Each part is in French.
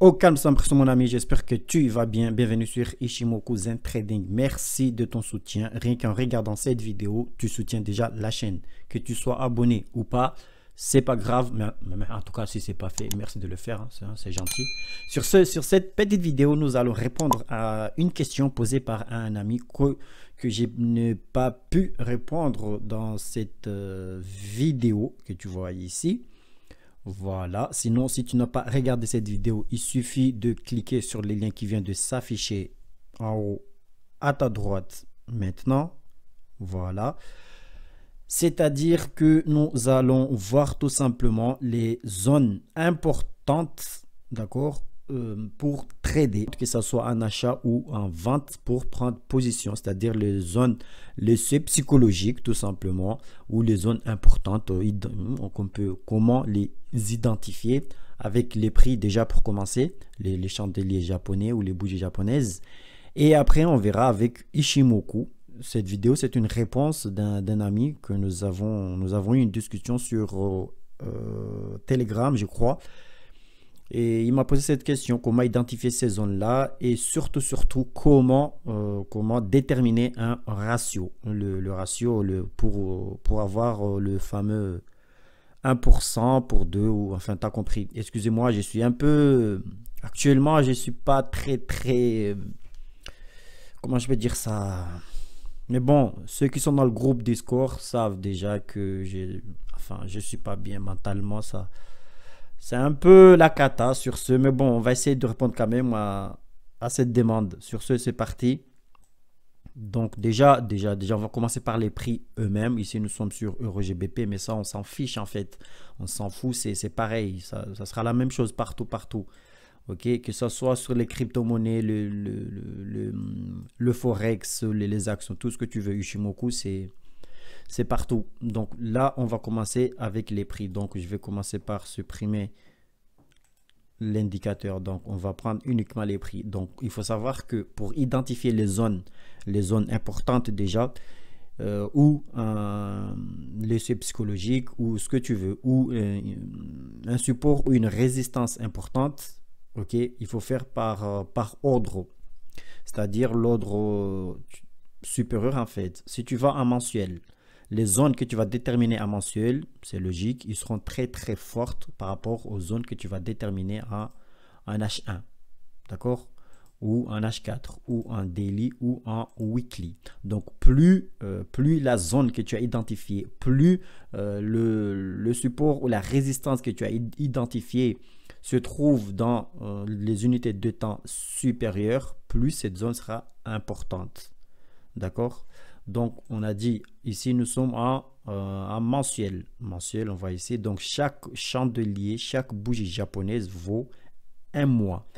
Au calme sans pression mon ami, j'espère que tu vas bien. Bienvenue sur zen Trading. Merci de ton soutien. Rien qu'en regardant cette vidéo, tu soutiens déjà la chaîne. Que tu sois abonné ou pas, c'est pas grave. Mais, en tout cas, si c'est pas fait, merci de le faire. Hein, c'est gentil. Sur, ce, sur cette petite vidéo, nous allons répondre à une question posée par un ami que, que je n'ai pas pu répondre dans cette euh, vidéo que tu vois ici. Voilà, sinon si tu n'as pas regardé cette vidéo, il suffit de cliquer sur les liens qui vient de s'afficher en haut à ta droite maintenant. Voilà. C'est-à-dire que nous allons voir tout simplement les zones importantes, d'accord, euh, pour trader, que ce soit en achat ou en vente, pour prendre position, c'est-à-dire les zones, seuils psychologiques tout simplement, ou les zones importantes euh, euh, on peut, comment les identifier avec les prix déjà pour commencer, les, chandeliers japonais ou les bougies japonaises. Et après, on verra avec Ishimoku. Cette vidéo, c'est une réponse d'un ami que nous avons, nous avons eu une discussion sur Telegram, je crois. Et il m'a posé cette question, comment identifier ces zones-là et surtout, surtout, comment, euh, comment déterminer un ratio. Le, ratio le, pour, pour avoir euh, le fameux 1% pour 2 ou enfin, tu as compris. Excusez-moi, je suis un peu... Actuellement, je ne suis pas très, très... Comment je vais dire ça mais bon, ceux qui sont dans le groupe Discord savent déjà que enfin, je ne suis pas bien mentalement. Ça, c'est un peu la cata sur ce, mais bon, on va essayer de répondre quand même à, cette demande. Sur ce, c'est parti. Donc déjà, déjà, déjà, on va commencer par les prix eux-mêmes. Ici, nous sommes sur GBP, mais ça, on s'en fiche en fait. On s'en fout, c'est pareil. Ça, sera la même chose partout, partout. ok que ce soit sur les crypto-monnaies, le, le, le, forex, les, actions, tout ce que tu veux, Ushimoku, c'est c'est partout. Donc là, on va commencer avec les prix. Donc je vais commencer par supprimer l'indicateur. Donc on va prendre uniquement les prix. Donc il faut savoir que pour identifier les zones, les zones importantes déjà, euh, ou euh, l'essai psychologique ou ce que tu veux, ou euh, un support ou une résistance importante, ok, il faut faire par, par ordre, c'est-à-dire l'ordre supérieur en fait. Si tu vas en mensuel, les zones que tu vas déterminer à mensuel, c'est logique, ils seront très très fortes par rapport aux zones que tu vas déterminer à un H1, d'accord Ou un H4, ou un daily, ou en weekly. Donc euh, plus, la zone que tu as identifiée, plus euh, le, support ou la résistance que tu as identifiée se trouve dans euh, les unités de temps supérieures, plus cette zone sera importante. D'accord donc, on a dit ici, nous sommes en, euh, mensuel. Mensuel, on va ici. Donc, chaque chandelier, chaque bougie japonaise vaut un mois.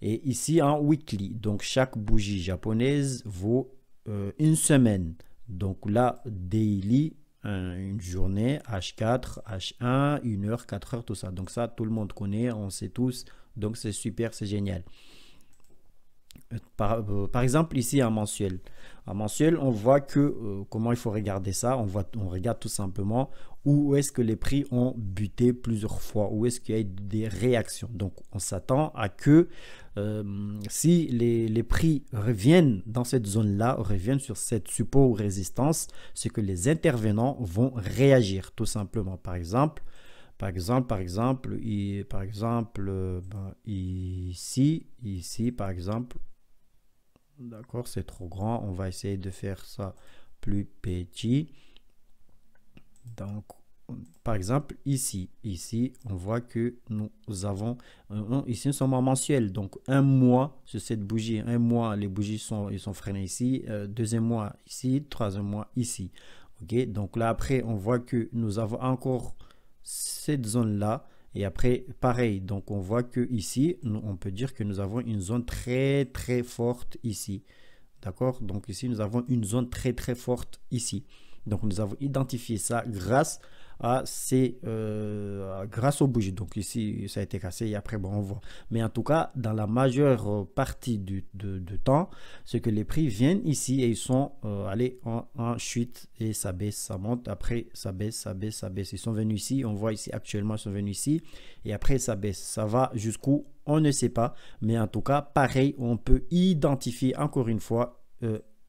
Et ici, en weekly. Donc, chaque bougie japonaise vaut euh, une semaine. Donc, là, daily, euh, une journée, H4, H1, 1 heure, 4 heures, tout ça. Donc ça, tout le monde connaît, on sait tous. Donc c'est super, c'est génial. Euh, par, exemple, ici, un mensuel. Un mensuel, on voit que euh, comment il faut regarder ça. On, voit, on regarde tout simplement où est-ce que les prix ont buté plusieurs fois, où est-ce qu'il y a des réactions. Donc, on s'attend à que euh, si les, prix reviennent dans cette zone-là, reviennent sur cette support résistance, c'est que les intervenants vont réagir tout simplement. Par exemple, par exemple, par exemple, il, par exemple ben, ici, ici, par exemple, D'accord, c'est trop grand. On va essayer de faire ça plus petit. Donc, par exemple, ici, ici, on voit que nous avons, ici, nous sommes en mensuel, donc un mois sur cette bougie, un mois, les bougies sont, ils sont freinées ici, euh, deuxième mois ici, troisième mois ici. Ok, donc là, après, on voit que nous avons encore cette zone-là et après, pareil, donc on voit que ici, on peut dire que nous avons une zone très très forte ici. D'accord Donc ici, nous avons une zone très très forte ici. Donc nous avons identifié ça grâce à ah, c'est euh, grâce au bougies. Donc ici, ça a été cassé et après, bon, on voit. Mais en tout cas, dans la majeure euh, partie du, de, temps, c'est que les prix viennent ici et ils sont euh, allés en, chute et ça baisse, ça monte. Après, ça baisse, ça baisse, ça baisse. Ils sont venus ici, on voit ici actuellement, ils sont venus ici et après, ça baisse. Ça va jusqu'où on ne sait pas, mais en tout cas, pareil, on peut identifier encore une fois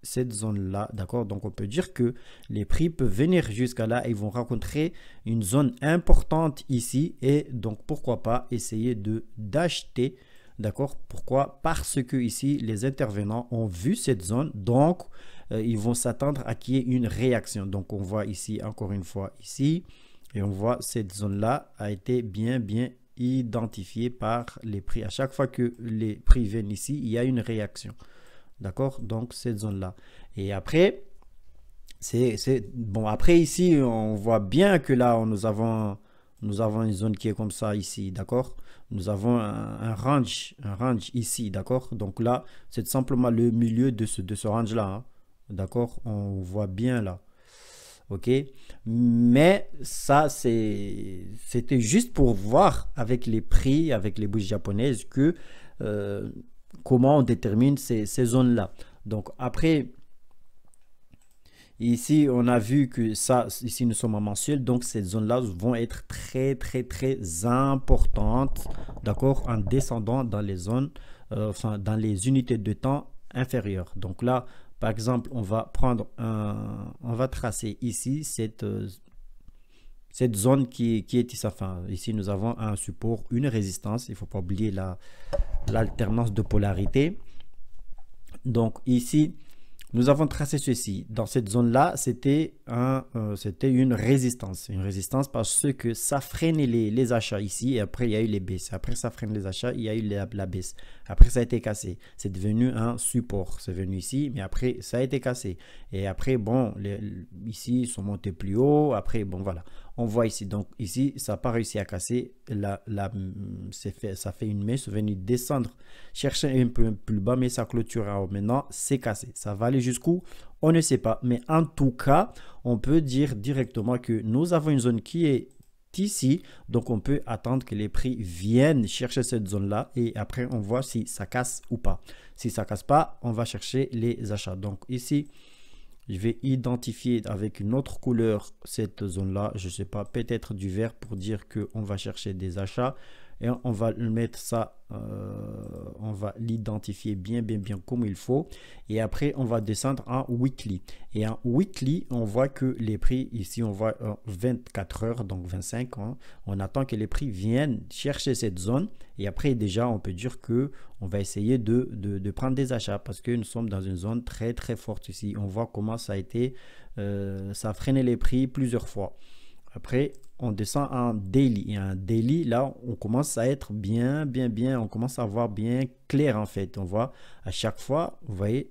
cette zone-là, d'accord Donc on peut dire que les prix peuvent venir jusqu'à là, ils vont rencontrer une zone importante ici et donc pourquoi pas essayer de d'acheter, d'accord Pourquoi Parce que ici les intervenants ont vu cette zone, donc euh, ils vont s'attendre à qu'il y ait une réaction. Donc on voit ici encore une fois ici et on voit cette zone-là a été bien bien identifiée par les prix. À chaque fois que les prix viennent ici, il y a une réaction. D'accord Donc, cette zone-là. Et après, c'est bon. Après, ici, on voit bien que là, on, nous, avons, nous avons une zone qui est comme ça ici. D'accord Nous avons un, range, un range ici. D'accord Donc là, c'est simplement le milieu de ce, de ce range-là. Hein. D'accord On voit bien là. OK Mais ça, c'était juste pour voir avec les prix, avec les bouches japonaises que. Euh, comment on détermine ces, zones-là. Donc après, ici, on a vu que ça, ici, nous sommes en mensuel. Donc, ces zones-là vont être très, très, très importantes, d'accord, en descendant dans les zones, euh, enfin, dans les unités de temps inférieures. Donc là, par exemple, on va prendre un, on va tracer ici cette, euh, cette zone qui, qui sa fin. Ici, nous avons un support, une résistance. Il ne faut pas oublier l'alternance de polarité. Donc ici, nous avons tracé ceci. Dans cette zone-là, c'était euh, c'était une résistance. Une résistance parce que ça freinait les, achats ici et après il y a eu les baisses. Après ça freine les achats, il y a eu la, baisse. Après ça a été cassé. C'est devenu un support. C'est venu ici, mais après ça a été cassé. Et après, bon, les, ici ils sont montés plus haut. Après, bon, voilà. On voit ici. Donc ici, ça n'a pas réussi à casser. La, la, fait, ça fait une mèche. C'est venu descendre, chercher un peu plus bas, mais ça clôture. Alors maintenant, c'est cassé. Ça va aller jusqu'où on ne sait pas, mais en tout cas, on peut dire directement que nous avons une zone qui est ici. Donc, on peut attendre que les prix viennent chercher cette zone-là et après, on voit si ça casse ou pas. Si ça casse pas, on va chercher les achats. Donc, ici, je vais identifier avec une autre couleur cette zone-là. Je ne sais pas, peut-être du vert pour dire qu'on va chercher des achats et on va mettre ça, euh, on va l'identifier bien, bien, bien comme il faut. Et après, on va descendre en weekly. Et en weekly, on voit que les prix, ici, on voit 24 euh, heures, donc 25 hein. On attend que les prix viennent chercher cette zone. Et après, déjà, on peut dire que on va essayer de, prendre des achats parce que nous sommes dans une zone très, très forte ici. On voit comment ça a été, euh, ça a freiné les prix plusieurs fois. Après, on descend en daily. Et en daily, là, on commence à être bien, bien, bien. On commence à voir bien clair, en fait. On voit à chaque fois, vous voyez,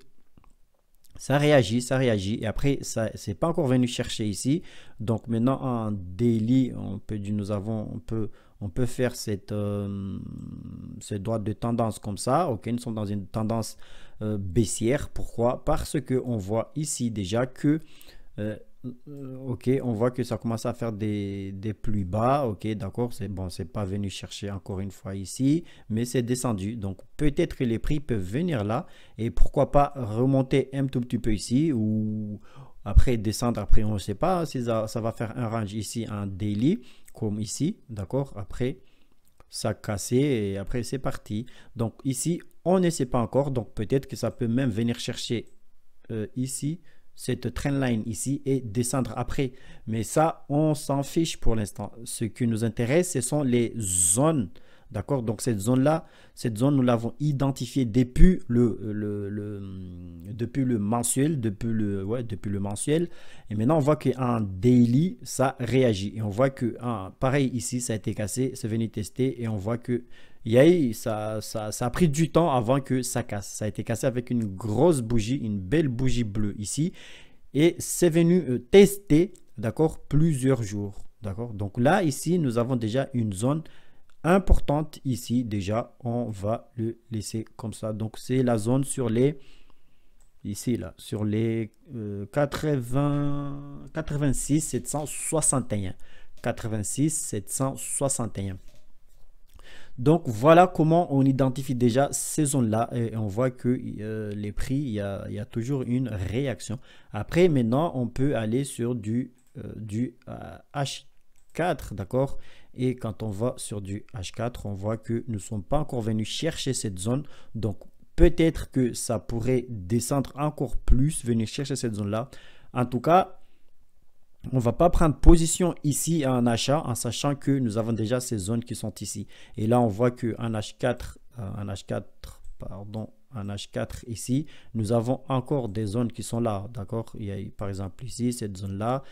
ça réagit, ça réagit. Et après, ça c'est pas encore venu chercher ici. Donc maintenant, en daily, on peut, nous avons, on peut, on peut faire cette, euh, cette droite de tendance comme ça. Ok, nous sommes dans une tendance euh, baissière. Pourquoi Parce que on voit ici déjà que... Euh, euh, ok, on voit que ça commence à faire des, plus bas. Ok, d'accord, c'est bon, c'est pas venu chercher encore une fois ici, mais c'est descendu. Donc peut-être que les prix peuvent venir là et pourquoi pas remonter un tout petit peu ici ou après descendre. Après, on ne sait pas si ça, ça, va faire un range ici, un daily comme ici, d'accord. Après, ça casser et après c'est parti. Donc ici, on ne sait pas encore. Donc peut-être que ça peut même venir chercher euh, ici cette trend line ici et descendre après. Mais ça, on s'en fiche pour l'instant. Ce qui nous intéresse, ce sont les zones D'accord Donc cette zone-là, cette zone, nous l'avons identifiée depuis le, depuis le mensuel, depuis le, depuis le mensuel. Et maintenant, on voit qu'en daily, ça réagit. Et on voit que, pareil ici, ça a été cassé, c'est venu tester et on voit que Yay, ça, ça, ça, a pris du temps avant que ça casse. Ça a été cassé avec une grosse bougie, une belle bougie bleue ici. Et c'est venu euh, tester, d'accord, plusieurs jours. D'accord Donc là, ici, nous avons déjà une zone importante ici déjà on va le laisser comme ça donc c'est la zone sur les ici là sur les 80 86 761 86 761 donc voilà comment on identifie déjà ces zones-là et on voit que euh, les prix, il y, a, toujours une réaction. Après, maintenant, on peut aller sur du, euh, du H4, euh, d'accord et quand on va sur du H4, on voit que nous ne sommes pas encore venus chercher cette zone. Donc peut-être que ça pourrait descendre encore plus, venir chercher cette zone-là. En tout cas, on ne va pas prendre position ici à un achat en sachant que nous avons déjà ces zones qui sont ici. Et là, on voit qu'un H4, un H4, pardon, un H4 ici, nous avons encore des zones qui sont là, d'accord Il y a par exemple ici cette zone-là,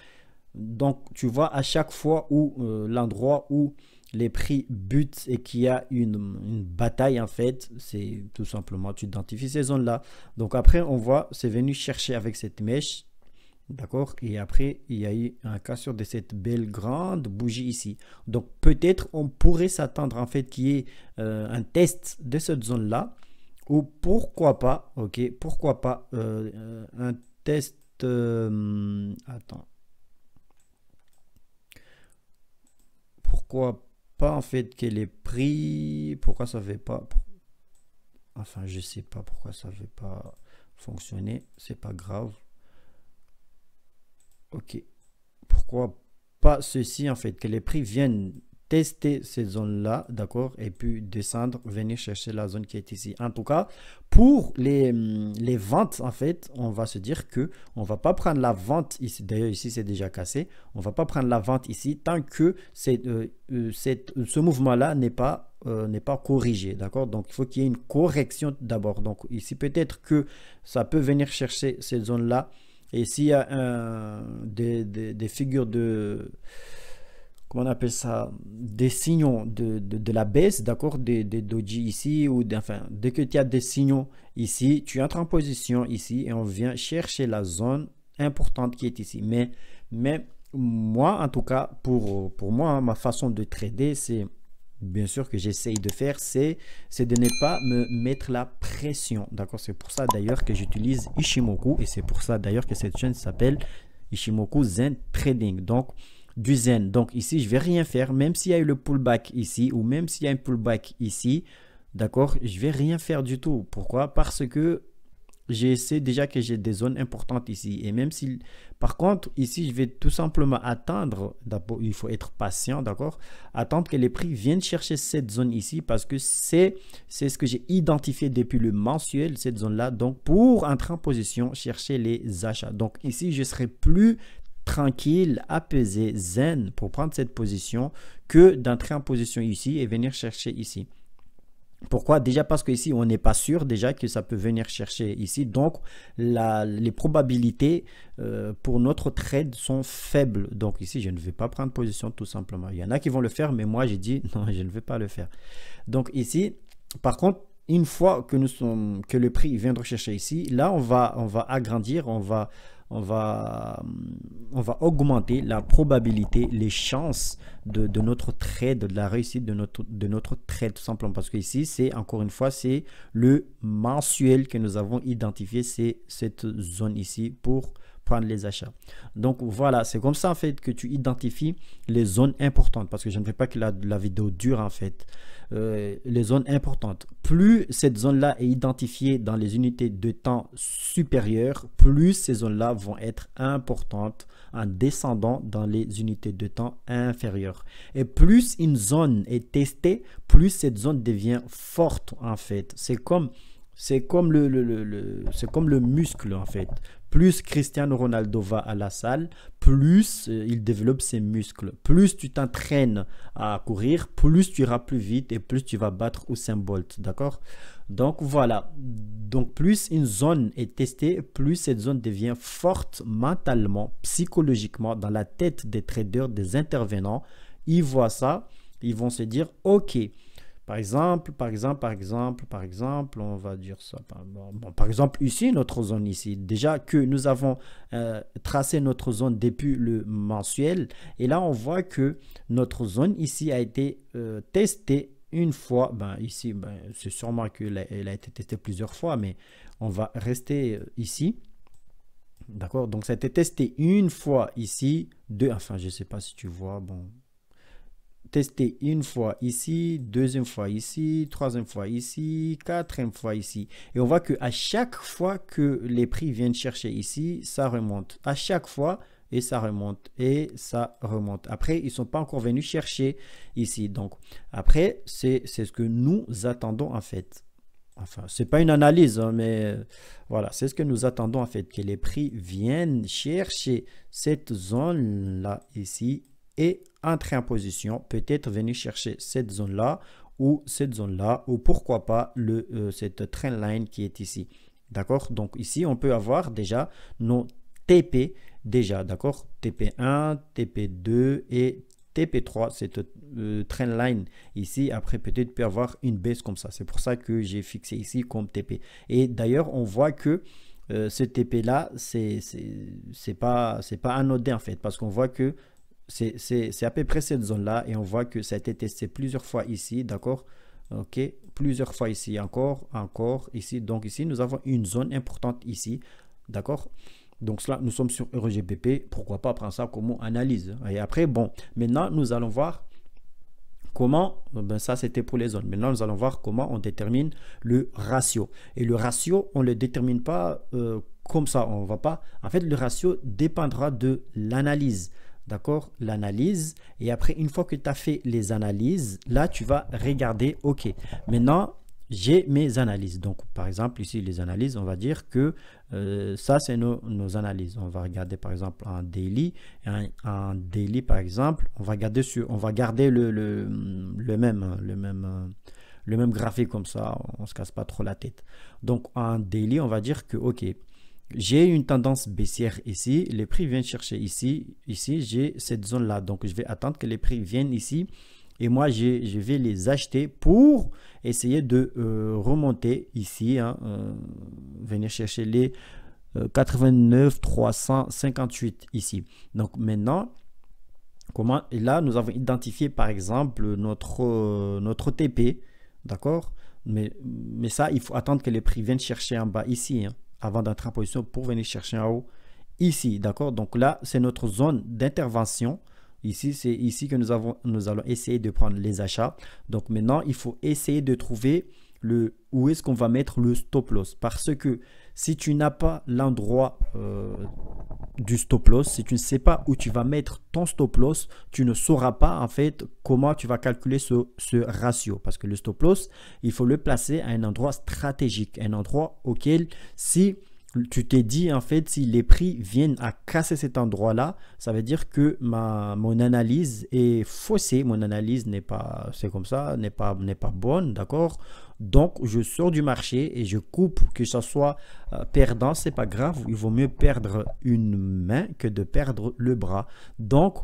donc, tu vois, à chaque fois où euh, l'endroit où les prix butent et qu'il y a une, bataille, en fait, c'est tout simplement, tu identifies ces zones-là. Donc, après, on voit, c'est venu chercher avec cette mèche, d'accord Et après, il y a eu un cassure de cette belle grande bougie ici. Donc, peut-être, on pourrait s'attendre, en fait, qu'il y ait euh, un test de cette zone-là. Ou pourquoi pas, ok, pourquoi pas euh, un test... attends. pourquoi pas en fait que les prix, Pourquoi ça fait pas Enfin, je sais pas pourquoi ça fait pas fonctionner. C'est pas grave. Ok. Pourquoi pas ceci en fait que les prix viennent tester cette zone-là, d'accord, et puis descendre, venir chercher la zone qui est ici. En tout cas, pour les, hum, les ventes, en fait, on va se dire que on va pas prendre la vente ici. D'ailleurs, ici, c'est déjà cassé. On va pas prendre la vente ici tant que euh, euh, euh, ce mouvement-là n'est pas n'est pas corrigé, d'accord Donc, il faut qu'il y ait une correction d'abord. Donc, ici, peut-être que ça peut venir chercher cette zone-là. Et s'il y a un, des, figures de comment on appelle ça, des signaux de, la baisse, d'accord, des doji ici, ou enfin, dès que tu as des signaux ici, tu entres en position ici et on vient chercher la zone importante qui est ici. Mais, mais moi, en tout cas, pour, pour moi, hein, ma façon de trader, c'est bien sûr que j'essaye de faire, c'est de ne pas me mettre la pression. D'accord C'est pour ça d'ailleurs que j'utilise Ishimoku et c'est pour ça d'ailleurs que cette chaîne s'appelle Ishimoku Zen Trading. Donc, du zen. Donc ici, je vais rien faire, même s'il y a eu le pullback ici ou même s'il y a un pullback ici, d'accord, je vais rien faire du tout. Pourquoi Parce que je sais déjà que j'ai des zones importantes ici. Et même si, par contre, ici, je vais tout simplement attendre, il faut être patient, d'accord Attendre que les prix viennent chercher cette zone ici parce que c'est ce que j'ai identifié depuis le mensuel, cette zone-là. Donc, pour entrer en position, chercher les achats. Donc, ici, je serai plus tranquille, apaisé, zen pour prendre cette position que d'entrer en position ici et venir chercher ici. Pourquoi Déjà parce qu'ici, on n'est pas sûr déjà que ça peut venir chercher ici. Donc, les probabilités euh, pour notre trade sont faibles. Donc ici, je ne vais pas prendre position tout simplement. Il y en a qui vont le faire, mais moi, j'ai dit non, je ne vais pas le faire. Donc ici, par contre, une fois que, nous sommes, que le prix vient de rechercher ici, là, on va, on va agrandir, on va on va, on va augmenter la probabilité, les chances de, de, notre trade, de la réussite de notre, de notre trade, tout simplement. Parce que ici, c'est encore une fois, c'est le mensuel que nous avons identifié, c'est cette zone ici pour prendre les achats. Donc voilà, c'est comme ça en fait que tu identifies les zones importantes parce que je ne veux pas que la, vidéo dure en fait. Euh, les zones importantes. Plus cette zone-là est identifiée dans les unités de temps supérieures, plus ces zones-là vont être importantes en descendant dans les unités de temps inférieures. Et plus une zone est testée, plus cette zone devient forte en fait. C'est comme c'est comme le, le c'est comme le muscle en fait plus Cristiano Ronaldo va à la salle, plus euh, il développe ses muscles, plus tu t'entraînes à courir, plus tu iras plus vite et plus tu vas battre Usain Bolt, d'accord Donc voilà, donc plus une zone est testée, plus cette zone devient forte mentalement, psychologiquement, dans la tête des traders, des intervenants. Ils voient ça, ils vont se dire, ok, par exemple, par exemple, par exemple, par exemple, on va dire ça. Par, par exemple, ici, notre zone ici, déjà que nous avons euh, tracé notre zone depuis le mensuel, et là, on voit que notre zone ici a été euh, testée une fois. Ben, ici, ben, c'est sûrement qu'elle a, a été testée plusieurs fois, mais on va rester euh, ici. D'accord Donc, ça a été testé une fois ici, deux, enfin, je sais pas si tu vois, bon, tester une fois ici, deuxième fois ici, troisième fois ici, quatrième fois ici. Et on voit que à chaque fois que les prix viennent chercher ici, ça remonte. À chaque fois, et ça remonte et ça remonte. Après, ils ne sont pas encore venus chercher ici. Donc après, c'est ce que nous attendons en fait. Enfin, ce n'est pas une analyse, hein, mais voilà, c'est ce que nous attendons en fait, que les prix viennent chercher cette zone là ici et train position peut-être venir chercher cette zone-là ou cette zone-là ou pourquoi pas le, euh, cette trend line qui est ici. D'accord Donc ici, on peut avoir déjà nos TP déjà, d'accord TP1, TP2 et TP3, cette euh, trend line ici. Après, peut-être peut avoir une baisse comme ça. C'est pour ça que j'ai fixé ici comme TP. Et d'ailleurs, on voit que euh, ce TP là, c'est c'est pas, pas anodin en fait, parce qu'on voit que c'est à peu près cette zone-là et on voit que ça a été testé plusieurs fois ici, d'accord Ok, plusieurs fois ici, encore, encore, ici. Donc ici, nous avons une zone importante ici, d'accord donc cela, nous sommes sur RGBP, pourquoi pas prendre ça comme analyse. Hein? Et après, bon, maintenant, nous allons voir comment, ben ça c'était pour les zones. Maintenant, nous allons voir comment on détermine le ratio. Et le ratio, on ne le détermine pas euh, comme ça, on va pas. En fait, le ratio dépendra de l'analyse. D'accord L'analyse. Et après, une fois que tu as fait les analyses, là, tu vas regarder, OK, maintenant, j'ai mes analyses. Donc, par exemple, ici, les analyses, on va dire que euh, ça, c'est nos, analyses. On va regarder, par exemple, un daily. Un, délit daily, par exemple, on va garder, sur, on va garder le, le, même, le même, le même graphique comme ça. On ne se casse pas trop la tête. Donc, un daily, on va dire que, OK, j'ai une tendance baissière ici, les prix viennent chercher ici, ici j'ai cette zone là, donc je vais attendre que les prix viennent ici et moi je, vais les acheter pour essayer de euh, remonter ici, hein, euh, venir chercher les 89 euh, 358 ici. Donc maintenant, comment là nous avons identifié par exemple notre, notre TP, d'accord mais, mais ça il faut attendre que les prix viennent chercher en bas ici. Hein avant d'entrer en position pour venir chercher en haut ici. D'accord Donc là, c'est notre zone d'intervention. Ici, c'est ici que nous, avons, nous allons essayer de prendre les achats. Donc maintenant, il faut essayer de trouver le, où est-ce qu'on va mettre le stop loss. Parce que si tu n'as pas l'endroit euh, du stop loss, si tu ne sais pas où tu vas mettre ton stop loss, tu ne sauras pas en fait comment tu vas calculer ce, ce ratio. Parce que le stop loss, il faut le placer à un endroit stratégique, un endroit auquel si tu t'es dit en fait si les prix viennent à casser cet endroit là ça veut dire que ma mon analyse est faussée mon analyse n'est pas c'est comme ça n'est pas n'est pas bonne d'accord donc, je sors du marché et je coupe, que ça soit euh, perdant, c'est pas grave. Il vaut mieux perdre une main que de perdre le bras. Donc,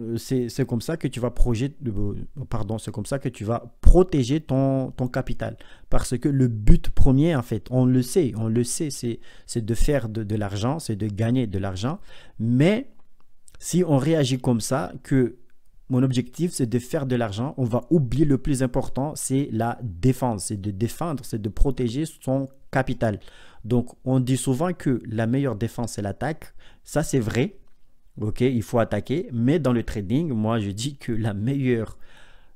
euh, c'est comme ça que tu vas euh, pardon, c'est comme ça que tu vas protéger ton, capital. Parce que le but premier, en fait, on le sait, on le sait, c'est de faire de l'argent, c'est de gagner de l'argent. Mais si on réagit comme ça, que mon objectif, c'est de faire de l'argent. On va oublier le plus important, c'est la défense. C'est de défendre, c'est de protéger son capital. Donc, on dit souvent que la meilleure défense, c'est l'attaque. Ça, c'est vrai. OK, il faut attaquer. Mais dans le trading, moi, je dis que la meilleure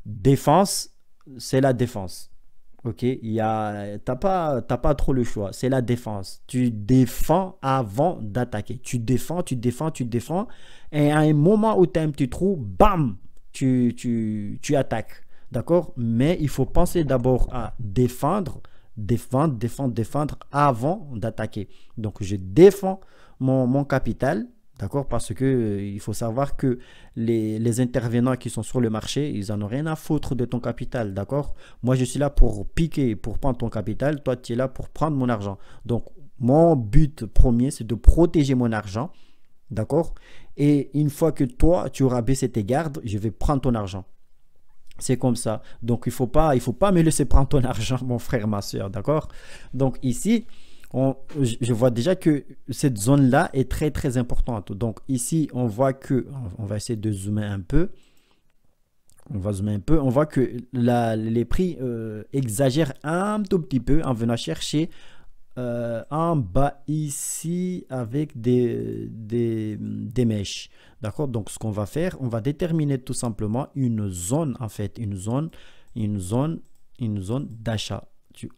défense, c'est la défense. Ok, il t'as pas, pas trop le choix. C'est la défense. Tu défends avant d'attaquer. Tu défends, tu défends, tu défends. Et à un moment où tu as un petit trou, bam, tu, tu, tu attaques. D'accord Mais il faut penser d'abord à défendre, défendre, défendre, défendre avant d'attaquer. Donc, je défends mon, mon capital D'accord Parce qu'il euh, faut savoir que les, intervenants qui sont sur le marché, ils n'en ont rien à foutre de ton capital. D'accord Moi, je suis là pour piquer, pour prendre ton capital. Toi, tu es là pour prendre mon argent. Donc, mon but premier, c'est de protéger mon argent. D'accord Et une fois que toi, tu auras baissé tes gardes, je vais prendre ton argent. C'est comme ça. Donc, il ne faut, pas, il faut pas me laisser prendre ton argent, mon frère, ma soeur. D'accord Donc, ici, je vois déjà que cette zone-là est très très importante. Donc ici, on voit que, on va essayer de zoomer un peu, on va zoomer un peu, on voit que les prix euh, exagèrent un tout petit peu en venant chercher euh, en bas ici avec des, des, mèches. D'accord Donc ce qu'on va faire, on va déterminer tout simplement une zone en fait, une zone, une zone, une zone d'achat.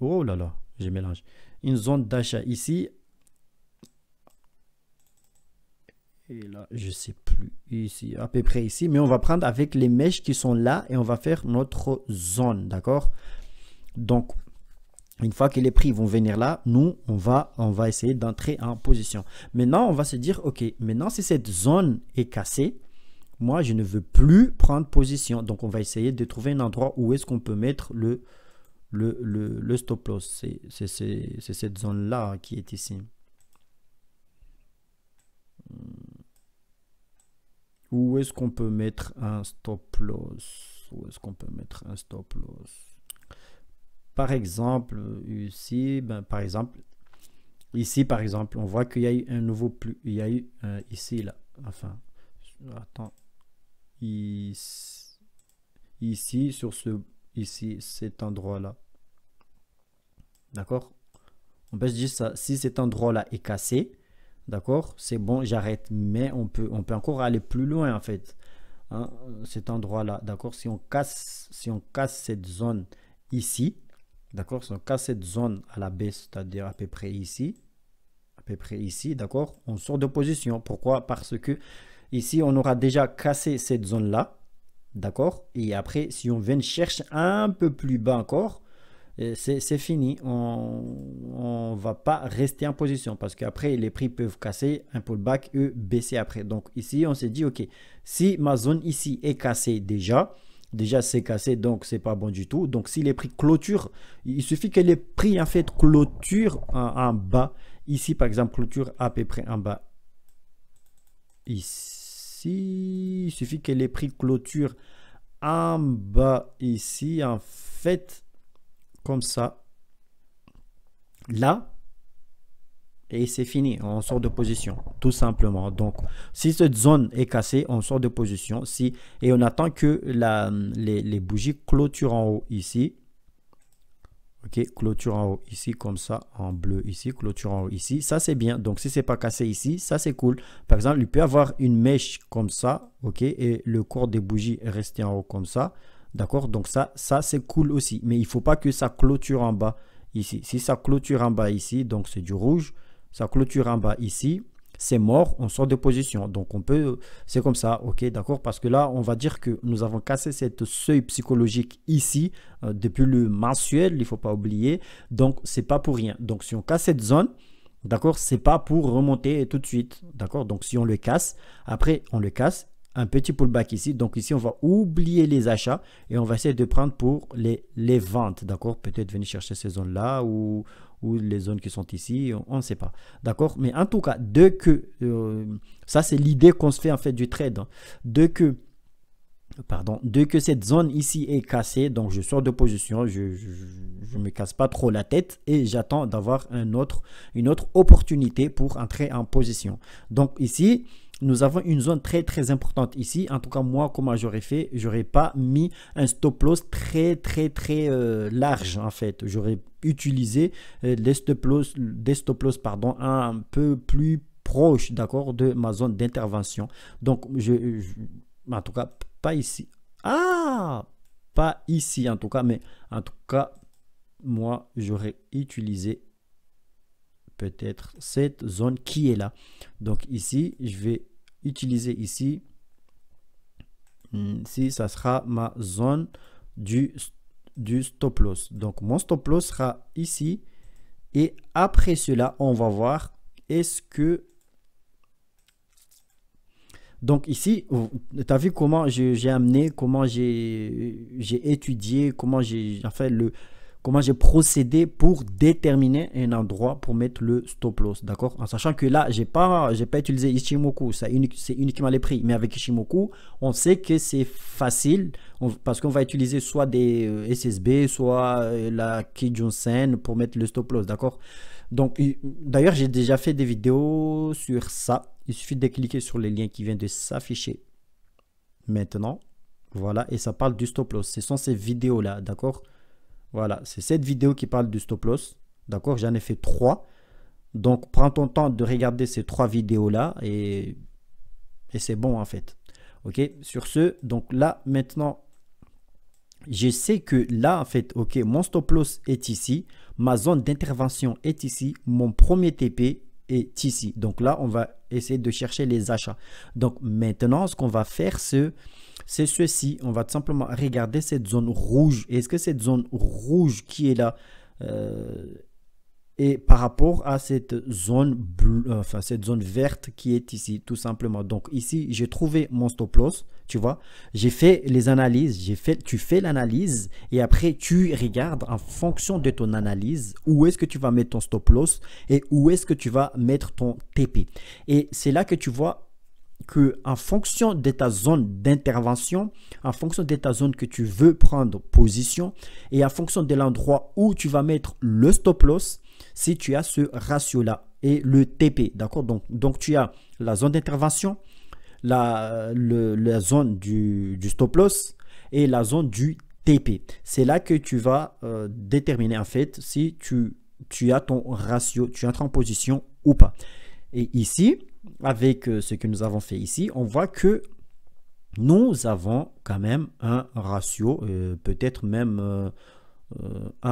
Oh là là, j'ai mélangé zone d'achat ici. Et là, je sais plus ici, à peu près ici. Mais on va prendre avec les mèches qui sont là et on va faire notre zone, d'accord Donc, une fois que les prix vont venir là, nous, on va, on va essayer d'entrer en position. Maintenant, on va se dire, OK, maintenant, si cette zone est cassée, moi, je ne veux plus prendre position. Donc, on va essayer de trouver un endroit où est-ce qu'on peut mettre le, le, le, stop loss. C'est cette zone-là qui est ici. Où est-ce qu'on peut mettre un stop loss Où est-ce qu'on peut mettre un stop loss Par exemple, ici, ben, par exemple, ici, par exemple, on voit qu'il y a eu un nouveau plus. Il y a eu ici, là. Enfin, attends. Ici, ici sur ce ici, cet endroit-là. D'accord On peut se dire ça, si cet endroit-là est cassé, d'accord C'est bon, j'arrête. Mais on peut, on peut encore aller plus loin en fait. Hein, cet endroit-là, d'accord Si on casse, si on casse cette zone ici, d'accord Si on casse cette zone à la baisse, c'est-à-dire à peu près ici, à peu près ici, d'accord On sort de position. Pourquoi Parce que ici, on aura déjà cassé cette zone-là, d'accord Et après, si on vient chercher un peu plus bas encore, c'est fini. On ne va pas rester en position parce qu'après, les prix peuvent casser, un pullback, et baisser après. Donc ici, on s'est dit, OK, si ma zone ici est cassée déjà, déjà c'est cassé, donc c'est pas bon du tout. Donc si les prix clôturent, il suffit que les prix en fait clôture en, bas. Ici, par exemple, clôture à peu près en bas. Ici, il suffit que les prix clôturent en bas ici, en fait, comme ça, là, et c'est fini, on sort de position, tout simplement. Donc, si cette zone est cassée, on sort de position, si, et on attend que la, les, bougies clôturent en haut ici, ok clôture en haut ici comme ça en bleu ici clôture en haut ici ça c'est bien donc si c'est pas cassé ici ça c'est cool par exemple il peut avoir une mèche comme ça ok et le corps des bougies resté en haut comme ça D'accord Donc ça, ça c'est cool aussi. Mais il ne faut pas que ça clôture en bas ici. Si ça clôture en bas ici, donc c'est du rouge. Ça clôture en bas ici, c'est mort, on sort de position. Donc on peut, c'est comme ça, ok, d'accord Parce que là, on va dire que nous avons cassé cette seuil psychologique ici, euh, depuis le mensuel, il ne faut pas oublier. Donc c'est pas pour rien. Donc si on casse cette zone, D'accord C'est pas pour remonter tout de suite. D'accord Donc, si on le casse, après, on le casse un petit pullback ici. Donc ici, on va oublier les achats et on va essayer de prendre pour les, les ventes. D'accord Peut-être venir chercher ces zones-là ou, ou les zones qui sont ici. On ne sait pas. D'accord Mais en tout cas, de que... Euh, ça, c'est l'idée qu'on se fait en fait du trade. de que... Pardon, de que cette zone ici est cassée, donc je sors de position, je ne me casse pas trop la tête et j'attends d'avoir un autre, une autre opportunité pour entrer en position. Donc ici, nous avons une zone très très importante ici. En tout cas, moi, comment j'aurais fait J'aurais pas mis un stop loss très très très euh, large en fait. J'aurais utilisé euh, stop loss, des stop loss pardon, un peu plus proche d'accord de ma zone d'intervention. Donc, en tout cas, pas ici. Ah, pas ici en tout cas, mais en tout cas, moi, j'aurais utilisé être cette zone qui est là. Donc ici, je vais utiliser ici, hmm, si ça sera ma zone du, du stop loss. Donc mon stop loss sera ici. Et après cela, on va voir est-ce que... Donc ici, tu as vu comment j'ai amené, comment j'ai étudié, comment j'ai fait le, comment j'ai procédé pour déterminer un endroit pour mettre le stop loss, d'accord En sachant que là, je pas, pas utilisé Ichimoku, c'est uniquement les prix. Mais avec Ichimoku, on sait que c'est facile parce qu'on va utiliser soit des euh, SSB, soit euh, la Kijunsen pour mettre le stop loss, d'accord Donc, d'ailleurs, j'ai déjà fait des vidéos sur ça. Il suffit de cliquer sur les liens qui vient de s'afficher maintenant. Voilà, et ça parle du stop loss. Ce sont ces vidéos-là, d'accord voilà, c'est cette vidéo qui parle du stop loss. D'accord J'en ai fait trois. Donc, prends ton temps de regarder ces trois vidéos-là et, et c'est bon en fait. Ok Sur ce, donc là, maintenant, je sais que là, en fait, ok, mon stop loss est ici, ma zone d'intervention est ici, mon premier TP est ici. Donc là, on va essayer de chercher les achats. Donc maintenant, ce qu'on va faire, c'est c'est ceci. On va tout simplement regarder cette zone rouge. Est-ce que cette zone rouge qui est là euh, est par rapport à cette zone bleue, euh, enfin cette zone verte qui est ici, tout simplement. Donc ici, j'ai trouvé mon stop loss, tu vois. J'ai fait les analyses, j'ai fait, tu fais l'analyse et après tu regardes en fonction de ton analyse où est-ce que tu vas mettre ton stop loss et où est-ce que tu vas mettre ton TP. Et c'est là que tu vois que en fonction de ta zone d'intervention, en fonction de ta zone que tu veux prendre position et en fonction de l'endroit où tu vas mettre le stop loss, si tu as ce ratio là et le TP, d'accord donc, tu as la zone d'intervention, la, zone du, stop loss et la zone du TP. C'est là que tu vas euh, déterminer en fait si tu, tu as ton ratio, tu entres en position ou pas. Et ici, avec euh, ce que nous avons fait ici, on voit que nous avons quand même un ratio, euh, peut-être même 1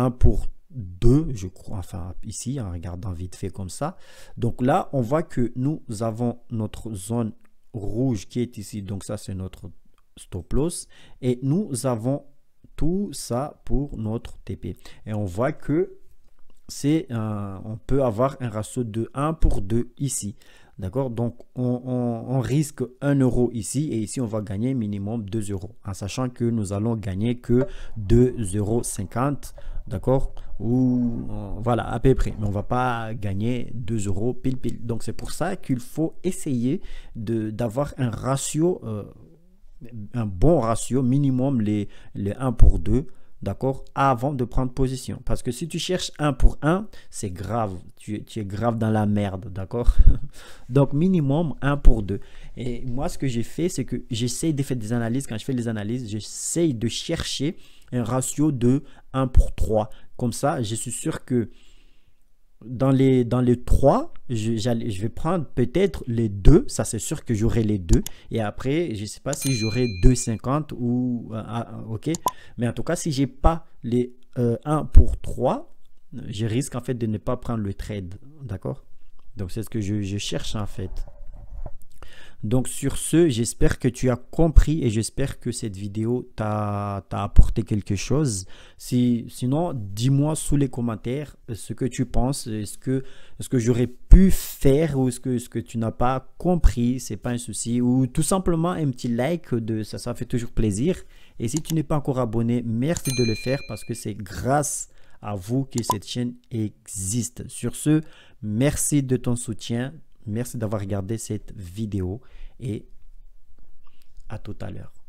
euh, pour 2, je crois, enfin ici, en regardant vite fait comme ça. Donc là, on voit que nous avons notre zone rouge qui est ici, donc ça c'est notre stop loss, et nous avons tout ça pour notre TP. Et on voit que c'est on peut avoir un ratio de 1 pour 2 ici. D'accord Donc, on, risque 1 euro ici et ici, on va gagner minimum 2 euros. En sachant que nous allons gagner que 2,50 euros. D'accord Ou voilà, à peu près. Mais on ne va pas gagner 2 euros pile pile. Donc, c'est pour ça qu'il faut essayer d'avoir un ratio, euh, un bon ratio minimum, les, les 1 pour 2 d'accord, avant de prendre position. Parce que si tu cherches un pour 1, c'est grave, tu, es grave dans la merde, d'accord Donc minimum un pour deux. Et moi, ce que j'ai fait, c'est que j'essaye de faire des analyses. Quand je fais des analyses, j'essaye de chercher un ratio de 1 pour 3. Comme ça, je suis sûr que dans les, dans les trois, je, vais prendre peut-être les deux. Ça, c'est sûr que j'aurai les deux. Et après, je ne sais pas si j'aurai 2,50 ou... Euh, ah, ah, ok. Mais en tout cas, si j'ai pas les 1 euh, pour 3, je risque en fait de ne pas prendre le trade. D'accord Donc, c'est ce que je cherche en fait. Donc sur ce, j'espère que tu as compris et j'espère que cette vidéo t'a apporté quelque chose. Si, sinon, dis-moi sous les commentaires euh, ce que tu penses. Est-ce que, -ce que j'aurais pu faire ou ce que, -ce que tu n'as pas compris C'est pas un souci. Ou tout simplement un petit like, de, ça, ça fait toujours plaisir. Et si tu n'es pas encore abonné, merci de le faire parce que c'est grâce à vous que cette chaîne existe. Sur ce, merci de ton soutien. Merci d'avoir regardé cette vidéo et à tout à l'heure.